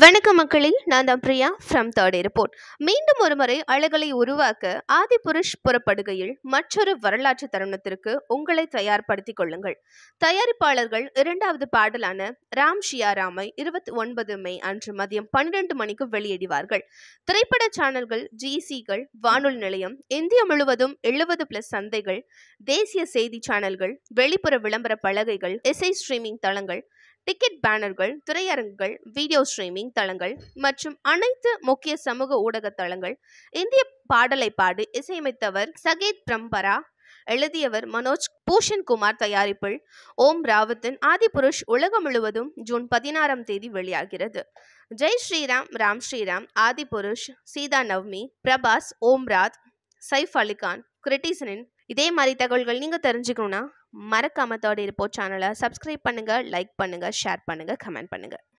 வணக்க மக்களில் நான் தான் பிரியா ஃப்ரம் தேர்ட் ரிப்போர்ட் மீண்டும் ஒரு முறை அழகலை உருவாக்க ஆதிபுருஷ் புறப்படுகையில் மற்றொரு வரலாற்று தருணத்திற்கு உங்களை தயார்படுத்திக் கொள்ளுங்கள் தயாரிப்பாளர்கள் இரண்டாவது பாடலான ராம் ஷியா ராமை இருபத்தி ஒன்பது மே அன்று மதியம் பன்னிரண்டு மணிக்கு வெளியிடுவார்கள் திரைப்பட சேனல்கள் ஜிசிகள் வானொலி நிலையம் இந்தியா முழுவதும் எழுபது பிளஸ் சந்தைகள் தேசிய செய்தி சேனல்கள் வெளிப்புற விளம்பர பலகைகள் இசை ஸ்ட்ரீமிங் தளங்கள் டிக்கெட் பேனர்கள் திரையரங்குகள் வீடியோ ஸ்ட்ரீமிங் தளங்கள் மற்றும் அனைத்து முக்கிய சமூக ஊடக தளங்கள் இந்திய பாடலை பாடி இசையமைத்தவர் சகேத் பிரம்பரா எழுதியவர் மனோஜ் பூஷன் குமார் தயாரிப்பில் ஓம் ராவத்தின் ஆதிபுருஷ் உலகம் முழுவதும் ஜூன் பதினாறாம் தேதி வெளியாகிறது ஜெய் ஸ்ரீராம் ராம் ஸ்ரீராம் ஆதிபுருஷ் சீதா நவ்மி பிரபாஸ் ஓம்ராத் சைஃப் அலிகான் கிரிட்டிசனின் இதே மாதிரி தகவல்கள் நீங்கள் தெரிஞ்சுக்கணும்னா மறக்காமல் தேர்ட் இருப்போ சேனலை சப்ஸ்கிரைப் பண்ணுங்கள் லைக் பண்ணுங்கள் ஷேர் பண்ணுங்கள் கமெண்ட் பண்ணுங்கள்